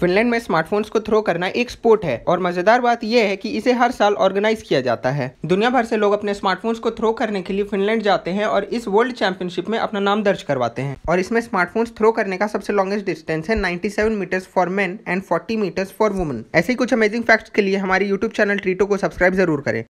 Finland में smartphones को throw करना एक स्पोर्ट है और मजेदार बात यह है कि इसे हर साल ऑर्गेनाइज किया जाता है दुनिया भर से लोग अपने स्मार्टफोन्स को थ्रो करने के लिए फिनलैंड जाते हैं और इस वर्ल्ड चैंपियनशिप में अपना नाम दर्ज करवाते हैं और इसमें स्मार्टफोन्स थ्रो करने का सबसे लॉन्गेस्ट डिस्टेंस है seven metres for man and forty metres for woman ऐसे ही कुछ अमेजिंग फैक्ट्स के लिए हमारे यूट्यूब चैनल ट्रीटो को सब्सक्राइब जरूर करें